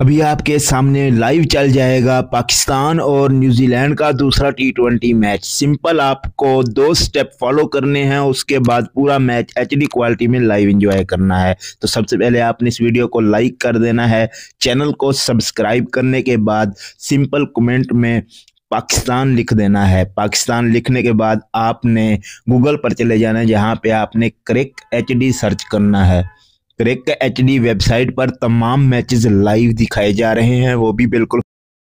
अभी आपके सामने लाइव चल जाएगा पाकिस्तान और न्यूजीलैंड का दूसरा टी ट्वेंटी मैच सिंपल आपको दो स्टेप फॉलो करने हैं उसके बाद पूरा मैच एच डी क्वालिटी में लाइव इंजॉय करना है तो सबसे पहले आपने इस वीडियो को लाइक कर देना है चैनल को सब्सक्राइब करने के बाद सिंपल कमेंट में पाकिस्तान लिख देना है पाकिस्तान लिखने के बाद आपने गूगल पर चले जाना है जहाँ पर आपने क्रिक एच सर्च करना है क्रिक एच वेबसाइट पर तमाम मैचेस लाइव दिखाए जा रहे हैं वो भी बिल्कुल